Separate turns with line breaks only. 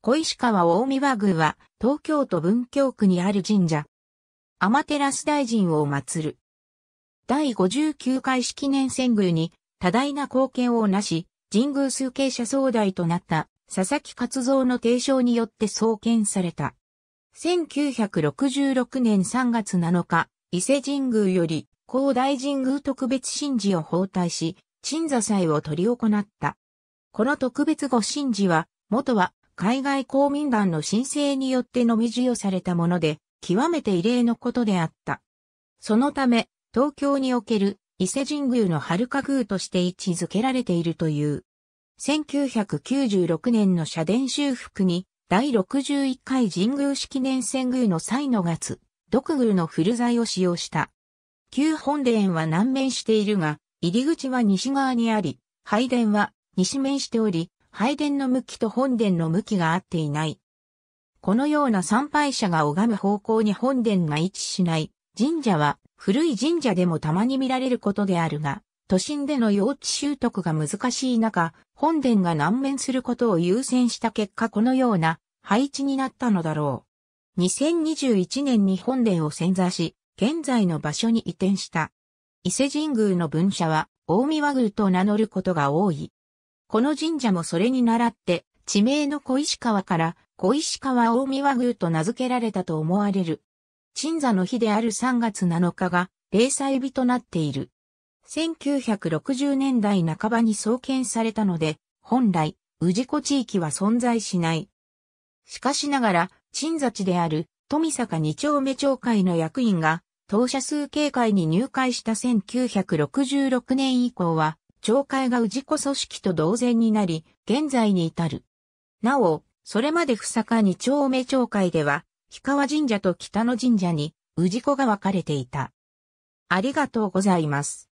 小石川大見和宮は、東京都文京区にある神社。天照大神を祀る。第59回式年遷宮に、多大な貢献をなし、神宮崇敬者総代となった、佐々木勝蔵の提唱によって創建された。1966年3月7日、伊勢神宮より、高大神宮特別神事を包退し、鎮座祭を執り行った。この特別御神事は、元は、海外公民団の申請によってのみ授与されたもので、極めて異例のことであった。そのため、東京における伊勢神宮の春花宮として位置づけられているという。1996年の社殿修復に、第61回神宮式年遷宮の際の月、独宮の古材を使用した。旧本殿は南面しているが、入り口は西側にあり、拝殿は西面しており、拝殿の向きと本殿の向きが合っていない。このような参拝者が拝む方向に本殿が位置しない神社は古い神社でもたまに見られることであるが、都心での用地習得が難しい中、本殿が難面することを優先した結果このような配置になったのだろう。2021年に本殿を潜座し、現在の場所に移転した。伊勢神宮の分社は、大宮宮と名乗ることが多い。この神社もそれに倣って、地名の小石川から小石川大宮宮と名付けられたと思われる。鎮座の日である3月7日が霊祭日となっている。1960年代半ばに創建されたので、本来、治子地域は存在しない。しかしながら、鎮座地である富坂二丁目町会の役員が、当社数警戒に入会した1966年以降は、町会が氏子組織と同然になり、現在に至る。なお、それまで不坂二丁目町会では、氷川神社と北野神社に氏子が分かれていた。ありがとうございます。